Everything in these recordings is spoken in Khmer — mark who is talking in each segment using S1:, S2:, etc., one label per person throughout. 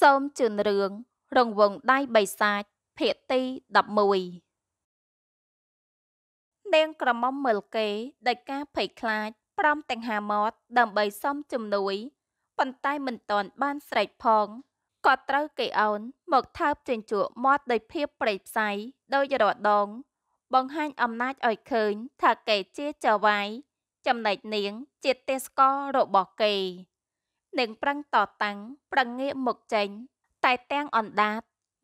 S1: សូមជឿនរឿងរ
S2: ង្វង់ដៃបិសាចភាគទី11នាងក្រមុំមើលគេដោយការភ័យខ្លាចព្រមទាំងហាមាត់ដើម្បីសុំជំនួយប៉ុន្តែមិនទាន់បានស្រែកផងក៏ត្រូវគេអូនមកថើបជញ្ជក់មាត់ដោយភាពប្រេកផ្សៃដោយរដង បង្ហាញអំណាចឲ្យឃើញ ថាគេជាចៅវាយចំណែកនាងជាទេសកររបស់គេនិងប្រឹងតតាំងប្រឹងងាកមកចេញ តែទាំងអណ្ដាត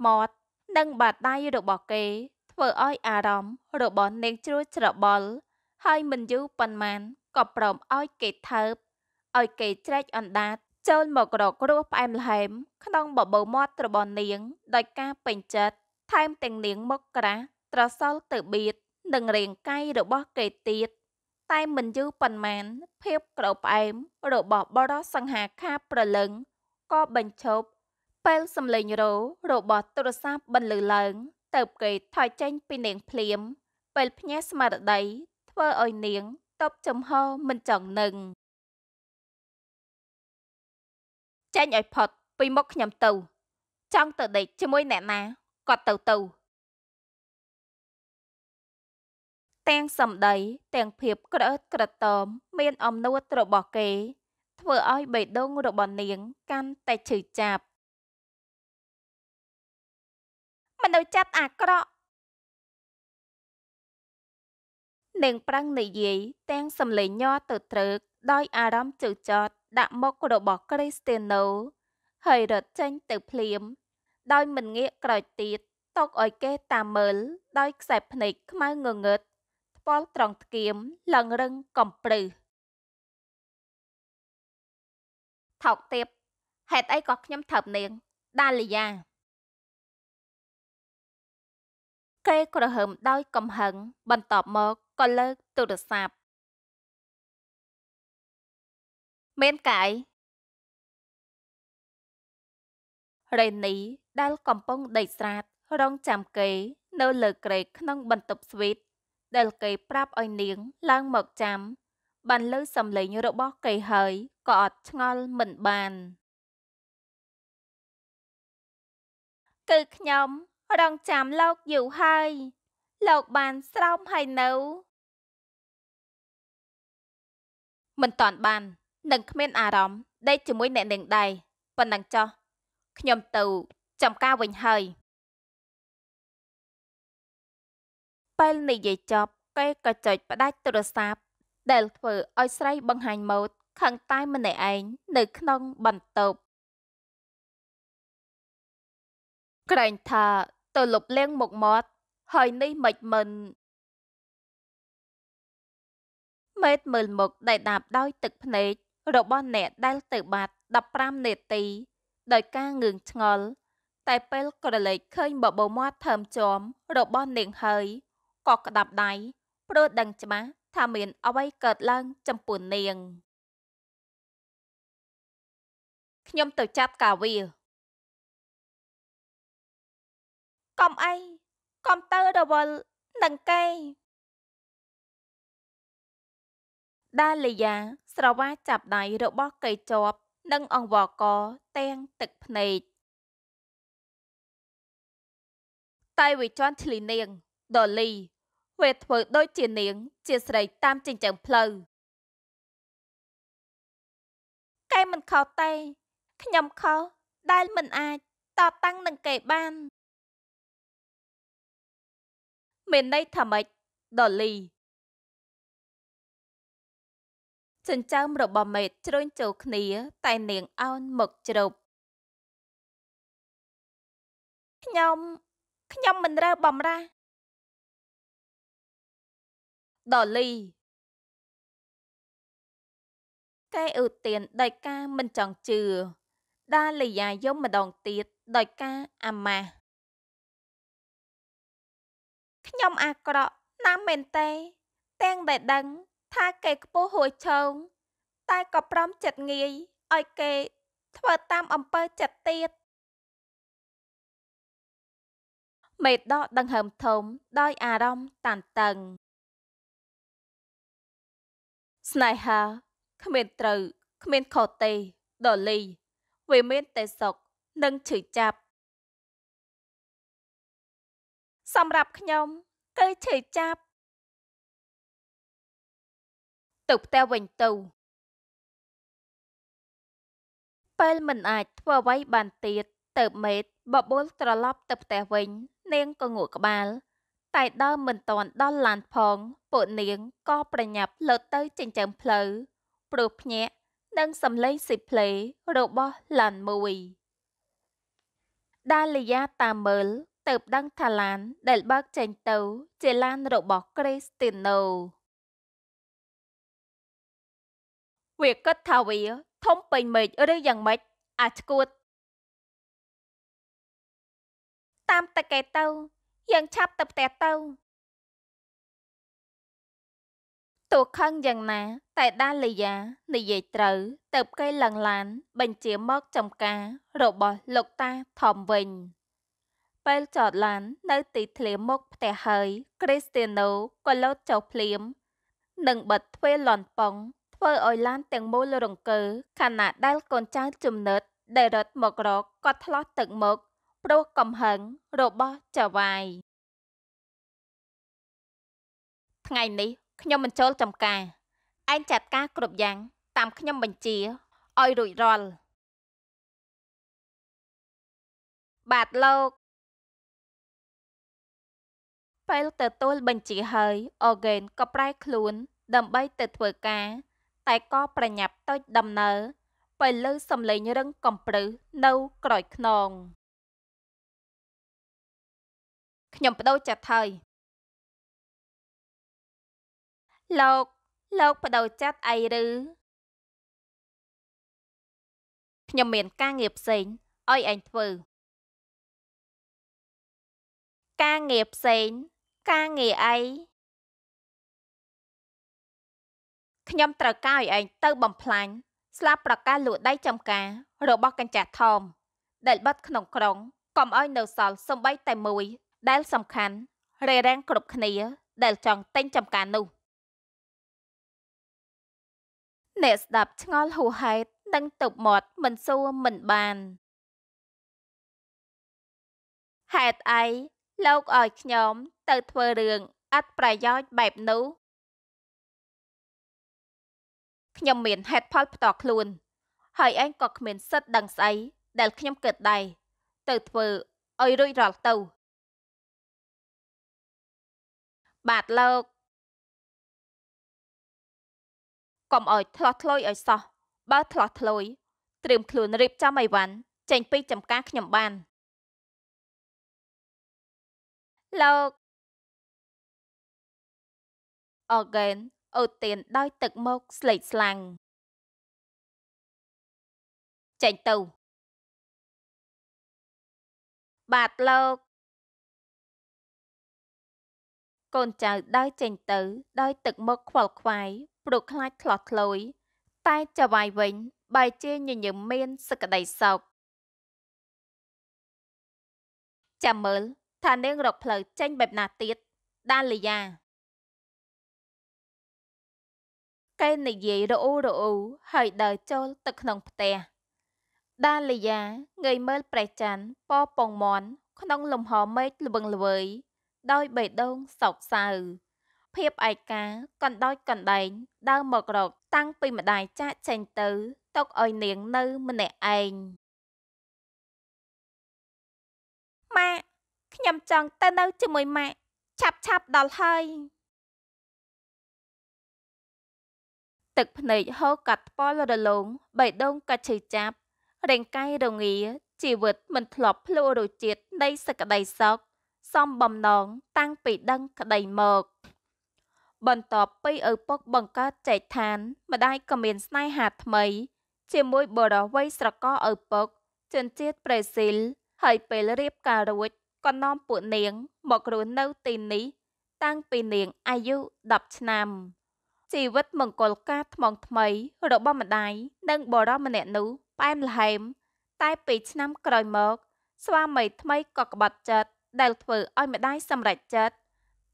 S2: មាត់និងបាតដៃរបស់គេ ធ្វើឲ្យអារម្មណ៍របស់នាងជ្រួចច្របល់ហើយមិនយូរប៉ុន្មានក៏ព្រមឲ្យគេថើបឲ្យគេជ្រែកអណ្ដាតចូលមករកគ្រោះផ្អែមល្ហែមក្នុងបបោមាត់របស់នាង ដោយការពេញចិត្តថែមទាំងនាងមកក្រាស់ត្រសល់ទៅបៀតនឹងរាងកាយរបស់គេទៀតតែមិនយូរប៉ុន្មាន ភាពក្រផ្អែមរបស់បរិសង្ហាខាប្រលឹងក៏បញ្ឈប់ពេលសំឡេងរោរបស់ ទូរស័ព្ទបន្លឺឡើងទៅគេថយចេញ ពីនាង ភ្លាមពេលភ្ញាក់ស្មារតីធ្វើឲ្យនាងតបចំហមិនចង់នឹងចេញឲ្យផុត ពីមុខខ្ញុំទៅ ចង់ទៅដេកជាមួយអ្នកណាគាត់ទៅទៅទាំងសម្ដីទាំងភាព ក្រអឺតក្រទមមានអំនួតរបស់គេ ធ្វើឲ្យបេះដូងរបស់នាង កាន់តែឈឺចាប់មនុស្សចាប់អាក្រក់នាងប្រឹងនិយាយទាំងសំឡេងញ័រទៅត្រឹកដោយ អារម្មណ៍ជឺចត់ ដាក់មុខរបស់គ្រីស្ទីណូហើយរត់ចេញទៅភ្លាមដោយ មិនងាកក្រោយទៀតទុកឲ្យគេតាមមើលដោយខ្សែភ្នែកខ្មៅងងឹតប៉លត្រង់ថ្គាមឡើងរឹងកំប្រឹសថោកទៀបហេតុអីក៏ខ្ញុំថើបនាង ដាលីយ៉ា
S1: គេក្រហើមដោយកំហឹ
S2: ងបន្ទាប់
S1: មកក៏លើកទូរស័ព្ទមាន
S2: កាយរេនីដែលកំពុងដេកស្រាត រងចាំគេនៅ លើក្រែកក្នុងបន្ទប់ស្វីតដែលគេប្រាប់ឲ្យនាងឡើងមកចាំបានលើសំឡេងរបស់ គេហើយក៏អត់ឆ្ងល់មិនបាន គឺខ្ញុំរងចាំលោកយូរហើយលោកបានស្រោមហើយនៅ មិនតាន់បាននឹងគ្មានអារម្មណ៍ដេកជាមួយអ្នកនាងដែរប៉ុណ្ណឹងចោះខ្ញុំទៅចំការវិញហើយពេលនិយាយចប់គេក៏ចុចផ្ដាច់ទូរស័ព្ទដែលធ្វើឲ្យស្រីបង្ហាញម៉ូតខឹងតែម្នាក់ឯងនៅ ក្នុងបន្ទប់ក្រែងថាទៅលុបលាងមុខមាត់ហើយនេះមិនមិនមេតមើលមុខដែលដាបដោយទឹកភ្នែករបស់ អ្នក ដែលទៅ បាត់15នាទី ដោយការងឿងឆ្ងល់ តែ ពេលក្រឡេកឃើញបបោមាត់ថើមជាំរបស់នាងហើយក៏ក្តាប់ដៃព្រោះដឹងច្បាស់ថាមានអ្វីកើតឡើងចំពោះនាង
S1: ខ្ញុំទៅចាប់កាវីកុំអីកុំទៅរវល់នឹងគេ
S2: ដាលីយ៉ាស្រវាចាប់ដៃរបស់កៃជាប់និងអង្វរកទាំងទឹកភ្នែកតៃវិជន់ឆ្លីនាងដលីវេធ្វើ ដូចជានាងជាស្រីតាមចិញ្ចើមផ្លូវកែមិនខុសទេខ្ញុំខុសដែលមិនអាចតបតាំងនឹងគេបានមានន័យថាម៉េចដលី
S1: ចិញ្ចើមរបស់មេត ជ្រុញចូលគ្នា តែនាងអោនមកជ្រប់ខ្ញុំខ្ញុំមិនរើបំរាស់
S2: ដល់លីគេឧទានដោយការមិនចង់ជឿដាលីយ៉ាយំម្ដងទៀតដោយការអាម៉ាស់ខ្ញុំអាក្រក់ណាស់មែនទេ ទាំងដែលដឹងថាគេខ្ពស់ហួចឆោងតែក៏ព្រមចិត្តងាយឲ្យគេធ្វើតាមអំពើចិត្តទៀតមេដកដង្ហើមធំដោយអារម្មណ៍តានតឹងស្នេហាគ្មានត្រូវគ្មានខុសទេដលីវាមានតែសុខនិងឈឺចាប់ សម្រាប់ខ្ញុំគឺឈឺចាប់
S1: ទៅផ្ទះវិញទៅ
S2: ពេលមិនអាចធ្វើអ្វីបានទៀតទៅមេតបបួលត្រឡប់ទៅផ្ទះវិញនាងក៏ងក់ក្បាលតែដើមមិនទាន់ដល់ឡានផងពួកនាងក៏ប្រញាប់លោតទៅចិញ្ចើមផ្លូវព្រោះភ្ញាក់នឹងសំឡេងស៊ីផ្លេរបស់ឡានមួយ ដាលីយ៉ាតាមមើលទៅដឹងថាឡានដែលបើកចេញទៅជាឡានរបស់គ្រីស្ទីណូវាគិតថាវា
S1: ធំពេញមេឃឬយ៉ាងម៉េចអាចឈួត
S2: តាមតកែទៅយើងឆាប់ទៅផ្ទះទៅទោះខឹងយ៉ាងណា តែដាលីយ៉ានិយាយត្រូវ ទៅគេឡើងឡាន បញ្ជាមកចំការរបស់លោកតាថមវិញ ពេលចតឡាន នៅ ទីធ្លាមុខផ្ទះហើយគ្រីស្ទីណូក៏លោតចុះភ្លាម និងបិទទ្វារលន់ប៉ុងធ្វើឲ្យឡានទាំងមូលរង្គើខណៈដែលកូនចៅជំនិតដែលរត់មករកក៏ធ្លោះទឹកមកព្រោះកំហឹងរបស់ចៅវាយថ្ងៃនេះខ្ញុំមិនចូលចំការឯងចាត់ការគ្រប់យ៉ាង តាម ខ្ញុំបញ្ជាឲ្យរួចរាល់បាទលោកពេលទទួលបញ្ជាហើយអូហ្គែនក៏ប្រែខ្លួន ដើម្បី ទៅធ្វើការ តែក៏ប្រញាប់តូចដំណើរពេលលើសំឡេងរឹង កំប្រឹសនៅក្រោយខ្នង
S1: ខ្ញុំបដូរចិត្តហើយលោកលោកបដូរចិត្តអីឬខ្ញុំមានការងារផ្សេងឲ្យឯងធ្វើការងារផ្សេងការងារអី
S2: ខ្ញុំត្រូវការឲ្យឯងទៅបំផ្លាញស្លាប់ប្រកាសលួដៃចំការរបស់កញ្ចាស់ថមដែលបាត់ក្នុងក្រុងកុំឲ្យនៅសល់សំបីតែមួយដែល សំខាន់រារាំងគ្រប់គ្នា ដែលចង់តែងចំការនោះអ្នកស្ដាប់ឆ្ងល់ហួហេតុនិងតបមាត់មិនសួរមិនបានហេតុអីលោកឲ្យខ្ញុំទៅធ្វើរឿងអត់ប្រយោជន៍បែបនោះខ្ញុំមានហេតុផលផ្ទាល់ខ្លួន ហើយឯងក៏គ្មានសិទ្ធិដឹងស្អីដែល ខ្ញុំគិតដែរទៅធ្វើឲ្យរួចរាល់ទៅបាទលោកកុំអោយធ្លោះធ្លុយអោយសោះបើធ្លោះធ្លុយត្រៀមខ្លួនរៀបចំអីវ៉ាន់ចេញពីចំការខ្ញុំបាន
S1: លោកអកេនអូទៀនដោយ ទឹកមកស្លេកស្លាំងចេញទៅបាទ
S2: លោកកូនចៅដើរចេញទៅដោយទឹកមុខខ្វល់ខ្វាយព្រោះខ្លាចខ្លោះខ្លោយតែចៅវាយវិញបែរជាញញឹមមានសក្តីសោកចាំមើលថានាងរកផ្លូវចេញបែបណាទៀតដាលីយ៉ាកែនិយាយរអ៊ូរអ៊ូហើយដើរចូលទៅក្នុងផ្ទះដាលីយ៉ាងើយមើលព្រះច័ន្ទពពងមន់ក្នុងលំហមេឃល្វឹងល្វើយដោយបេះដូងសោកសៅភាពឯកាកណ្ដោចកណ្ដែង ដើរមករក តាំង ពីម្ដាយចាកចេញទៅ ទុកឲ្យនាង នៅម្នាក់ឯងម៉ាក់ខ្ញុំចង់ទៅនៅជាមួយម៉ាក់ឆាប់ឆាប់ដល់ហើយ ទឹកភ្នែកហូរកាត់ថ្ពល់រលោងបេះដូងក៏ឈឺចាប់រាងកាយរងាជីវិតមិនធ្លាប់ភ្លួររសជាតិនៃសក្តីសោកសំបំណងតាំងពីដឹងក្តីមកបន្ទាប់ពីឪពុកបង្កើតចេកឋាន ម្ដាយក៏មានស្នេហាថ្មី ជាមួយបរិវ័យស្រកឪពុកជនជាតិប្រេស៊ីលហើយពេលរៀបការរួចក៏នាំពួកនាងមករស់នៅទីនេះតាំងពីនាងអាយុ10ឆ្នាំជីវិតមង្គលការថ្មងថ្មីរបស់ម្ដាយនិងបរិម្នាក់នោះប៉ែនលហែមតែ2ឆ្នាំក្រោយមកស្វាមីថ្មីក៏ក្បត់ចិត្តដែលធ្វើឲ្យម្ដាយសម្រេចចិត្ត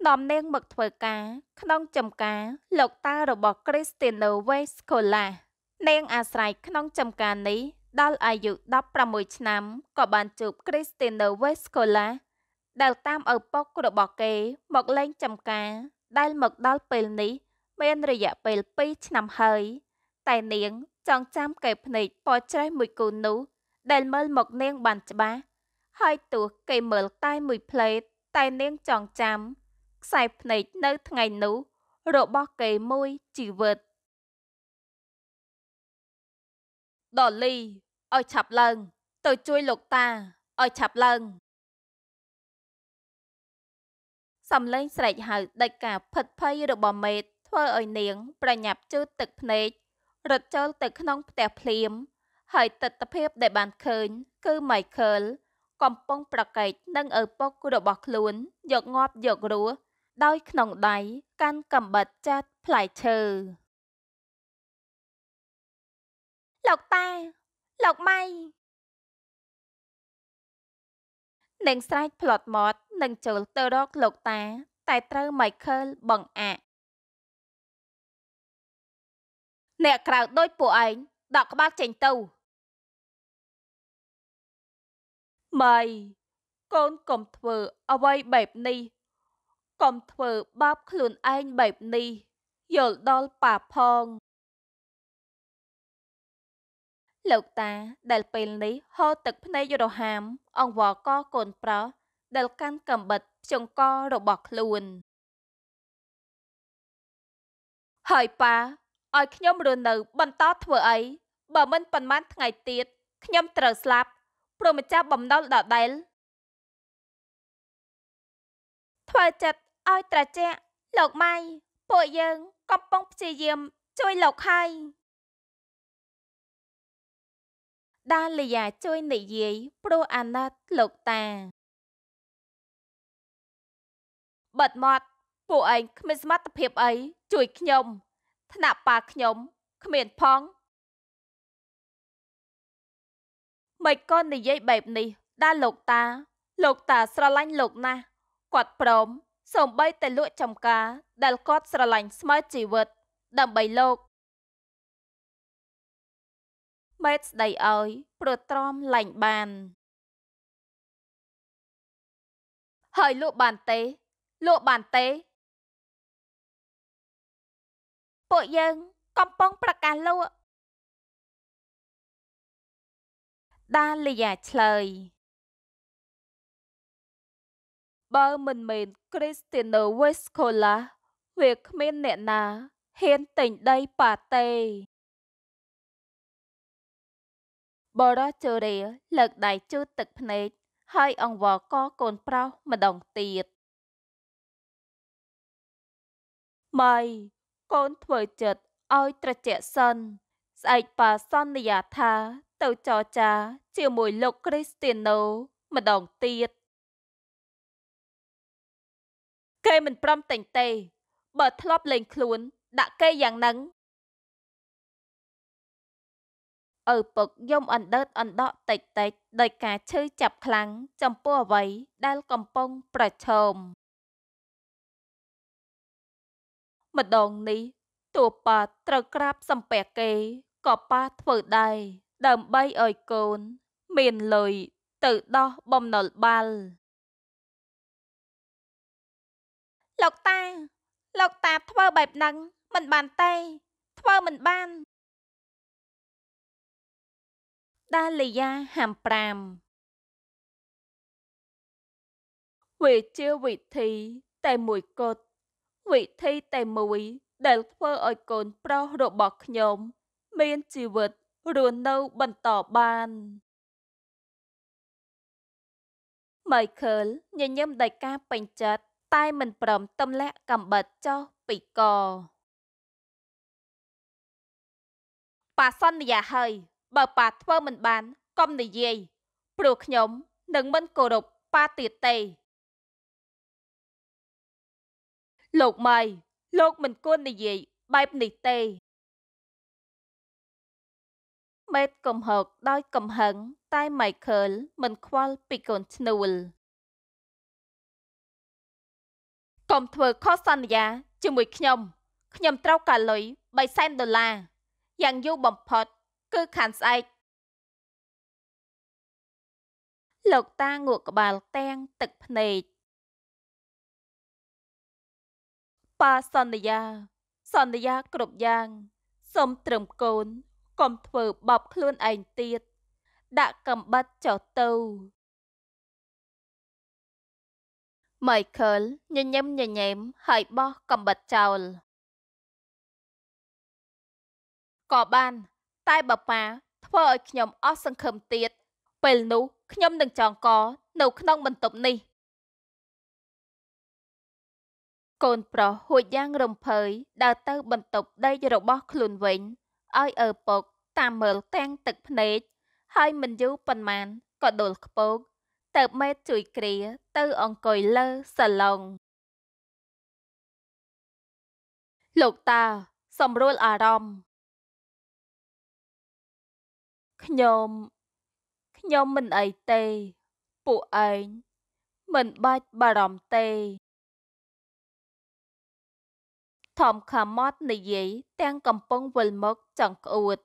S2: នាំនាងមកធ្វើការ ក្នុងចំការ លោកតារបស់ Cristiano Vescola នាងអាស្រ័យក្នុងចំការនេះដល់អាយុ16ឆ្នាំក៏បានជួប Cristiano Vescola ដែលតាមឪពុករបស់គេមកលេងចំការ ដែលមកដល់ពេលនេះ មានរយៈពេល2ឆ្នាំហើយតែនាង ចង់ចាំកែភ្នែកពណ៌ច្រេះមួយគូនោះ ដែលមើលមកនាង បានច្បាស់ហើយទោះគេមើលតែមួយផ្លេត តែ នាងចងចាំខ្សែភ្នែកនៅថ្ងៃនោះរបស់គេមួយជីវិតដលីឲ្យឆាប់ឡើងទៅជួយលោកតាឲ្យឆាប់ឡើងសំឡេងស្រែកហៅដេចការភិតភ័យរបស់មេត ធ្វើឲ្យនាងប្រញាប់ជូតទឹក ភ្នែករត់ចូលទៅក្នុងផ្ទះភ្លាមហើយទស្សនភាពដែលបានឃើញគឺ Michael កំពុងប្រកែកនឹងឪពុករបស់ខ្លួន យកងាប់យករស់ដោយ ក្នុងដៃកាន់កំបិតចាត់ផ្លែឈើលោកតា លោកម៉ៃនឹងស្រែកផ្លត់មាត់នឹងចូលទៅរកលោកតាតែត្រូវ Michael បង្អាក់អ្នកក្រៅដូចពួកឯងដកក្បាលចេញទៅម៉ៃកូនកុំធ្វើ អ្វីបែបនេះកុំធ្វើបាបខ្លួនឯងបែបនេះយល់ដល់ប៉ាផងលោកតាដែលពេលនេះហូរទឹកភ្នែករហាម អង្វរកកូនប្រុសដែលកាន់កំបិតជង្គករបស់ខ្លួន ហើយប៉ាឲ្យខ្ញុំរស់នៅ បន្តធ្វើអីបើមិនប៉ុន្មានថ្ងៃទៀតខ្ញុំត្រូវស្លាប់ព្រមចាប់បំណុលដដែលធ្វើចិត្តឲ្យត្រជាក់ លោកម៉ៃពួកយើង កំពុងព្យាយាម ជួយលោកហើយដាលីយ៉ាជួយនិយាយព្រោះអាណិតលោកតាបិទមាត់ ពួកឯងគ្មានសមត្ថភាពអីជួយខ្ញុំ ថ្នាក់ប៉ាខ្ញុំគ្មានផងមិនក៏និយាយបែបនេះដែលលោកតាលោកតាស្រឡាញ់លោកណាស់គាត់ព្រម សូម្បីតែលក់ចំការ ដែលគាត់ស្រឡាញ់ស្មើជីវិត ដើម្បីលោក
S1: ម៉ែស្ដីឲ្យប្រទ្រមលែងបាន ហើយលក់បានទេលក់បានទេពួកយើង កំពុងប្រកាសលក់ដាលីយ៉ាឆ្លើយ
S2: បើមិនមែន Cristiano Vescola វាគ្មានអ្នកណាហ៊ានទិញដីប៉ាតេបរោះជូរីលើកដៃជូតទឹកភ្នែកហើយអង្វរកកូនប្រុសម្ដងទៀតម៉ៃកូនធ្វើចិត្តឲ្យត្រជាក់សិនស្អែកប៉ាសន្យាថាទៅចរចា ជាមួយលោកគ្រីស្ទីណូម្ដងទៀតគេមិនព្រមតែងទេ បើធ្លាប់លេងខ្លួនដាក់គេយ៉ាងហ្នឹងឪពុកយំអណ្ដើតអណ្ដក់ តិចតិចដោយការឈឺចាប់ខ្លាំងចំពោះអ្វីដែលកំពុង ប្រឈមម្ដងនេះតួប៉ាត្រូវក្រាបសំពះគេក៏ប៉ាធ្វើដែរដើម្បីឲ្យកូន មានលុយទៅដោះបំណុលបាល់លោកតា លោកតាធ្វ
S1: ើបែបហ្នឹង មិនបានទេ ធ្វើមិនបាន
S2: ដាលីយ៉ាហាំ5វាជាវិធីតែមួយគត់វិធីតែមួយ ដែលធ្វើឲ្យកូន ប្រុសរបស់ខ្ញុំមានជីវិតរស់នៅបន្តបាន Michael ញញឹមដោយការពេញចិត្តតែមិនព្រមទម្លាក់កំបិតចុះពីកប៉ាសន្យាហើយបើប៉ាធ្វើមិនបានកុំនិយាយព្រោះខ្ញុំនឹងមិនគោរពប៉ាទៀតទេ
S1: លោកម៉ៃលោកម
S2: ិនគួរនិយាយបែបនេះទេមេតកំហកដោយ កំហឹងតែ Michael មិនខ្វល់ពីកូនឈ្នួលកុំធ្វើខុសសន្យាជាមួយខ្ញុំ ខ្ញុំត្រូវកាលុយ300,000ដុល្លារយ៉ាងយូរបំផុត គឺខាន់ស្អែកលោកតាងក់ក្បាលទាំងទឹកភ្នែកប៉ាសន្យាសន្យាគ្រប់យ៉ាងសូមត្រឹមកូនកុំធ្វើបបខ្លួនឯងទៀតដាក់កំបិតចុះទៅ Michael ញញឹមញញែមហើយបោះកំបិតចោលក៏បាន តែបបាធ្វើឲ្យខ្ញុំអស់សង្ឃឹមទៀតពេលនោះខ្ញុំនឹងចងកនៅក្នុងបន្ទប់នេះកូនប្រុសហួចយ៉ាងរំភើយដើរទៅបន្ទប់ដេករបស់ខ្លួនវិញឲ្យឪពុកតាមមើលទាំងទឹកភ្នែកហើយមិនយូរប៉ុន្មានក៏ដុលខ្ពោកទៅមេត ជួយគ្រា ទៅអង្គុយលើសាឡុងលោកតាសម្រួលអារម្មណ៍ខ្ញុំខ្ញុំមិនអីទេ ពួកឯងមិនបាច់បារម្ភទេថមខមត់និយាយទាំងកំពុងវិលមកចង្ក្អួត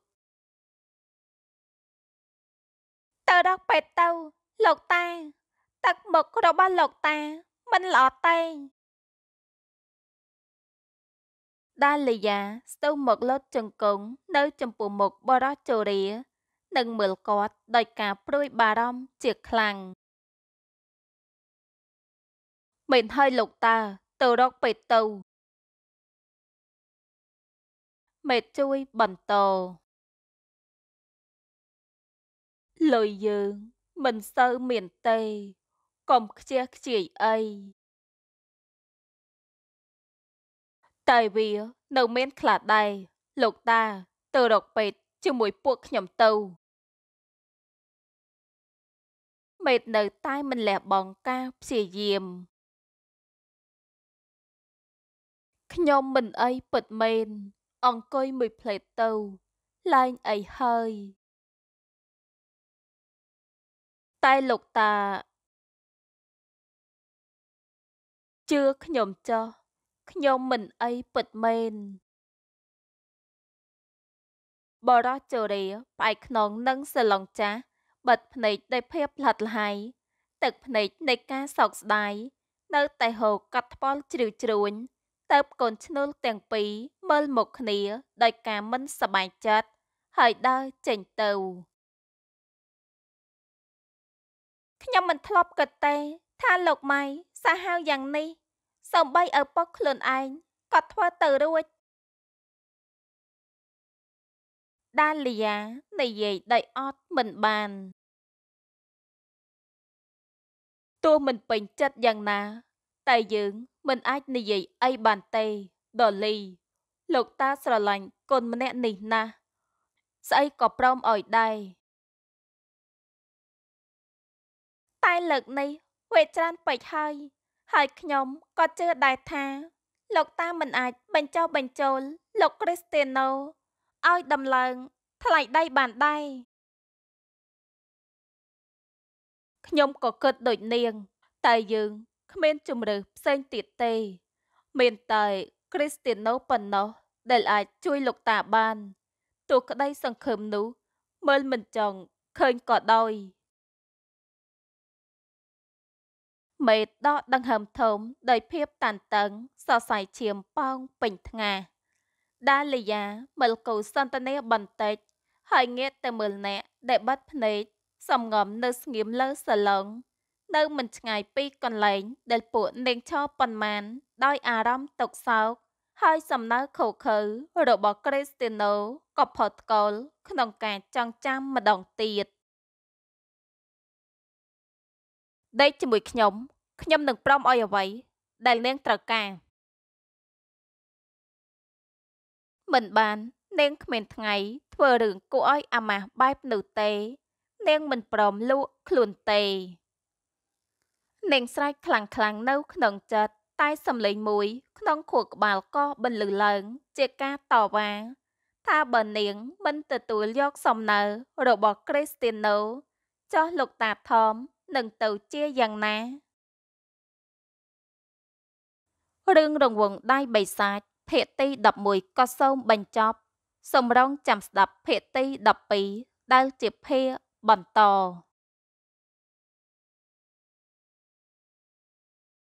S2: ទៅដល់ពេទ្យទៅលោកតាទឹកមុខរបស់លោកតាមិនល្អទេដាលីយ៉ាស្ទុះមកលត់ចង្គង់នៅចំពោះមុខបរោះជរានិងមើលគាត់ដោយការព្រួយបារម្ភជាខ្លាំងមិនហើយលោកតាទៅរកពេទ្យទៅ
S1: មេតជួយបន្តលុយយើង មិនសូវមានទេកុំខ
S2: ្ជះខ្ជាយអីតែវានៅមានខ្លាដែរលោកតាទៅរកពេទ្យជាមួយពួកខ្ញុំទៅមេតនៅតែមិនលះបង់ការព្យាយាមខ្ញុំមិនអីពិតមែនអង្គុយមួយផ្លេតទៅលែងអីហើយ
S1: តែលោកតាជឿខ្ញុំចោះខ្ញុំមិនអីពិត
S2: មែនបរោះចរាផ្អែកខ្នងនិងសឡុងចាស់បិទភ្នែកដោយភាពផ្លាត់ល្ហាយទឹកភ្នែកនៃការសោកស្ដាយនៅតែហូរកាត់ថ្ពាល់ជ្រឿជ្រួញទៅកូនឈ្នួលទាំងពីរមើលមុខគ្នា ដោយការមិនសប្បាយចិត្តហើយដើរចេញទៅខ្ញុំមិនធ្លាប់គិតទេថាលោកម៉ៃសាហាវយ៉ាងនេះសំបីឪពុកខ្លួនឯងក៏ធ្វើទៅរួចដាលីយ៉ានិយាយដោយអត់មិនបានទោះមិនពេញចិត្តយ៉ាងណា តែយើងមិនអាចនិយាយអីបានទេដលីលោកតាស្រឡាញ់កូនម្នាក់នេះណាស់ស្អីក៏ព្រមឲ្យដែរតែលើកនេះវេច្រើនពេកហើយហើយខ្ញុំក៏ជឿដែរថា លោកតាមិនអាចបញ្ចុះបញ្ចូល លោកគ្រីស្ទីណូឲ្យដំឡើង ថ្លៃដីបានដែរខ្ញុំក៏គិតដូចនាង តែយើងគ្មានជំរឹះផ្សេងទៀតទេ មានតែគ្រីស្ទីណូប៉ុណ្ណោះ ដែល អាច ជួយលោកតាបានទោះក្តីសង្ឃឹមនោះមើលមិនចង់ឃើញក៏ដោយមេតដកដង្ហើមធំដោយភាពតានតឹងសរសៃឈាមប៉ោងពេញថ្ងាសដាលីយ៉ាមើលកូសន្តានាបន្តិច ហើយងាកទៅមើលអ្នកដែលបាត់ភ្នែកសំងំនៅស្ងៀមលើសាឡុងនៅមិនឆ្ងាយពីកន្លែងដែលពួកនាងឈរប៉ុន្មាន ដោយអារម្មណ៍ទុកសោកហើយ សំណើខូខើរបស់គ្រីស្ទីណូក៏ផុតកលក្នុងការ ចងចាំម្ដងទៀតដេកជាមួយខ្ញុំ ខ្ញុំនឹងព្រមឲ្យអ្វី ដែលនាង ត្រូវការមិនបាន នាងគ្មានថ្ងៃ ធ្វើរឿងគួរឲ្យអាម៉ាស់បែបនោះទេ នាង មិនព្រមលក់ខ្លួនទេនាងស្រែកខ្លាំងៗនៅក្នុងចិត្តតែសំឡេងមួយ ក្នុងខួរក្បាលក៏បន្លឺឡើងជាការតវ៉ាថាបើនាងមិនទទួលយកសំណើរបស់គ្រីស្ទីណូចោះលោកតាថមនឹងទៅជាយ៉ាងណារឿងរង្វង់ដៃបិសាចភាគទី11ក៏សូមបញ្ចប់សម្រងចាំស្ដាប់ភាគទី12ដែលជាភាគបន្ត